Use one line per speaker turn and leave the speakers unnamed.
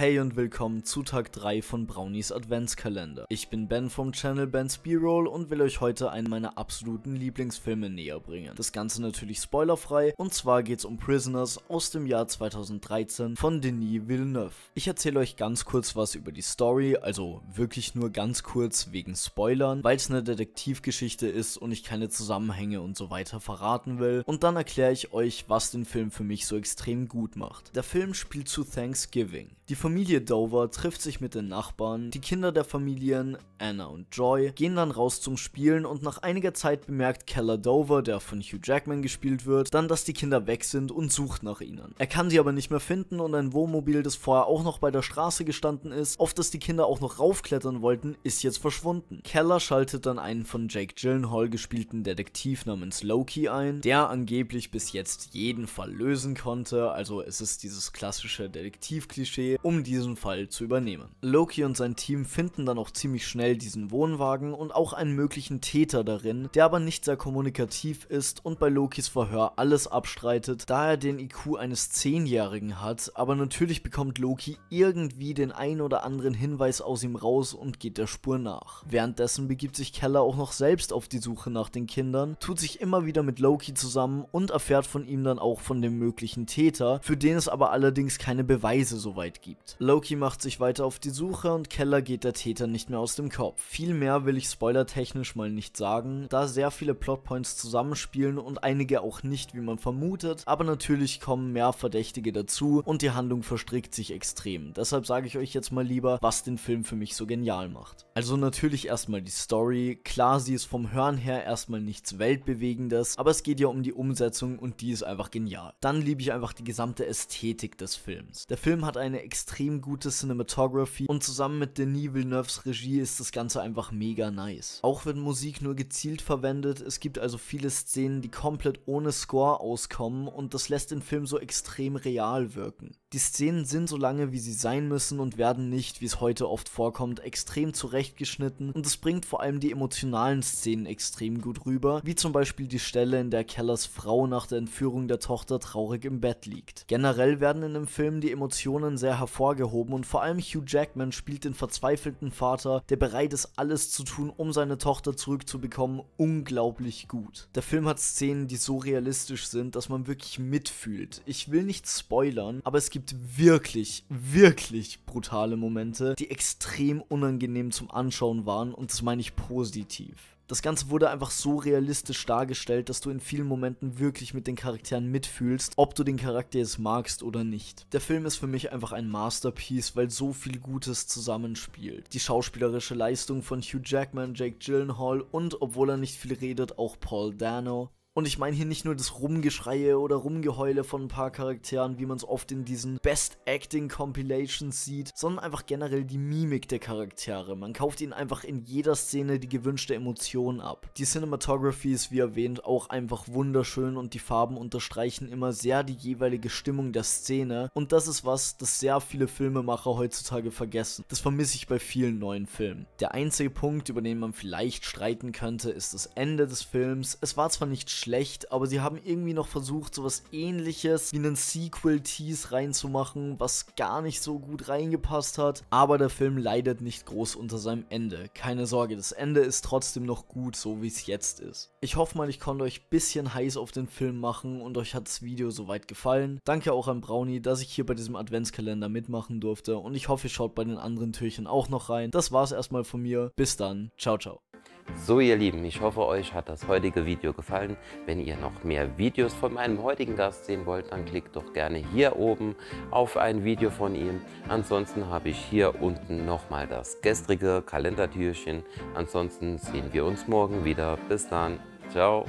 Hey und willkommen zu Tag 3 von Brownies Adventskalender. Ich bin Ben vom Channel Ben's B-Roll und will euch heute einen meiner absoluten Lieblingsfilme näher bringen. Das Ganze natürlich spoilerfrei und zwar geht's um Prisoners aus dem Jahr 2013 von Denis Villeneuve. Ich erzähle euch ganz kurz was über die Story, also wirklich nur ganz kurz wegen Spoilern, weil es eine Detektivgeschichte ist und ich keine Zusammenhänge und so weiter verraten will. Und dann erkläre ich euch, was den Film für mich so extrem gut macht. Der Film spielt zu Thanksgiving. Die Familie Dover trifft sich mit den Nachbarn, die Kinder der Familien, Anna und Joy, gehen dann raus zum Spielen und nach einiger Zeit bemerkt Keller Dover, der von Hugh Jackman gespielt wird, dann, dass die Kinder weg sind und sucht nach ihnen. Er kann sie aber nicht mehr finden und ein Wohnmobil, das vorher auch noch bei der Straße gestanden ist, auf das die Kinder auch noch raufklettern wollten, ist jetzt verschwunden. Keller schaltet dann einen von Jake Gyllenhaal gespielten Detektiv namens Loki ein, der angeblich bis jetzt jeden Fall lösen konnte, also es ist dieses klassische Detektiv-Klischee, um diesen Fall zu übernehmen. Loki und sein Team finden dann auch ziemlich schnell diesen Wohnwagen und auch einen möglichen Täter darin, der aber nicht sehr kommunikativ ist und bei Lokis Verhör alles abstreitet, da er den IQ eines 10-Jährigen hat, aber natürlich bekommt Loki irgendwie den ein oder anderen Hinweis aus ihm raus und geht der Spur nach. Währenddessen begibt sich Keller auch noch selbst auf die Suche nach den Kindern, tut sich immer wieder mit Loki zusammen und erfährt von ihm dann auch von dem möglichen Täter, für den es aber allerdings keine Beweise soweit gibt bleibt. Loki macht sich weiter auf die Suche und Keller geht der Täter nicht mehr aus dem Kopf. Viel mehr will ich spoilertechnisch mal nicht sagen, da sehr viele Plotpoints zusammenspielen und einige auch nicht, wie man vermutet, aber natürlich kommen mehr Verdächtige dazu und die Handlung verstrickt sich extrem. Deshalb sage ich euch jetzt mal lieber, was den Film für mich so genial macht. Also natürlich erstmal die Story. Klar, sie ist vom Hören her erstmal nichts Weltbewegendes, aber es geht ja um die Umsetzung und die ist einfach genial. Dann liebe ich einfach die gesamte Ästhetik des Films. Der Film hat eine extrem extrem gute Cinematography und zusammen mit Denis Villeneuves Regie ist das Ganze einfach mega nice. Auch wird Musik nur gezielt verwendet, es gibt also viele Szenen, die komplett ohne Score auskommen und das lässt den Film so extrem real wirken. Die Szenen sind so lange, wie sie sein müssen und werden nicht, wie es heute oft vorkommt, extrem zurechtgeschnitten und es bringt vor allem die emotionalen Szenen extrem gut rüber, wie zum Beispiel die Stelle, in der Kellers Frau nach der Entführung der Tochter traurig im Bett liegt. Generell werden in dem Film die Emotionen sehr hervorragend hervorgehoben und vor allem Hugh Jackman spielt den verzweifelten Vater, der bereit ist, alles zu tun, um seine Tochter zurückzubekommen, unglaublich gut. Der Film hat Szenen, die so realistisch sind, dass man wirklich mitfühlt. Ich will nicht spoilern, aber es gibt wirklich, wirklich brutale Momente, die extrem unangenehm zum Anschauen waren und das meine ich positiv das Ganze wurde einfach so realistisch dargestellt, dass du in vielen Momenten wirklich mit den Charakteren mitfühlst, ob du den Charakter jetzt magst oder nicht. Der Film ist für mich einfach ein Masterpiece, weil so viel Gutes zusammenspielt. Die schauspielerische Leistung von Hugh Jackman, Jake Gyllenhaal und, obwohl er nicht viel redet, auch Paul Dano. Und ich meine hier nicht nur das Rumgeschreie oder Rumgeheule von ein paar Charakteren, wie man es oft in diesen Best Acting Compilations sieht, sondern einfach generell die Mimik der Charaktere. Man kauft ihnen einfach in jeder Szene die gewünschte Emotion ab. Die Cinematography ist wie erwähnt auch einfach wunderschön und die Farben unterstreichen immer sehr die jeweilige Stimmung der Szene und das ist was, das sehr viele Filmemacher heutzutage vergessen. Das vermisse ich bei vielen neuen Filmen. Der einzige Punkt, über den man vielleicht streiten könnte, ist das Ende des Films. Es war zwar nicht schlimm, schlecht, aber sie haben irgendwie noch versucht, sowas ähnliches wie einen Sequel-Tease reinzumachen, was gar nicht so gut reingepasst hat. Aber der Film leidet nicht groß unter seinem Ende. Keine Sorge, das Ende ist trotzdem noch gut, so wie es jetzt ist. Ich hoffe mal, ich konnte euch ein bisschen heiß auf den Film machen und euch hat das Video soweit gefallen. Danke auch an Brownie, dass ich hier bei diesem Adventskalender mitmachen durfte und ich hoffe, ihr schaut bei den anderen Türchen auch noch rein. Das war's erstmal von mir. Bis dann. Ciao, ciao. So ihr Lieben, ich hoffe euch hat das heutige Video gefallen. Wenn ihr noch mehr Videos von meinem heutigen Gast sehen wollt, dann klickt doch gerne hier oben auf ein Video von ihm. Ansonsten habe ich hier unten nochmal das gestrige Kalendertürchen. Ansonsten sehen wir uns morgen wieder. Bis dann. Ciao.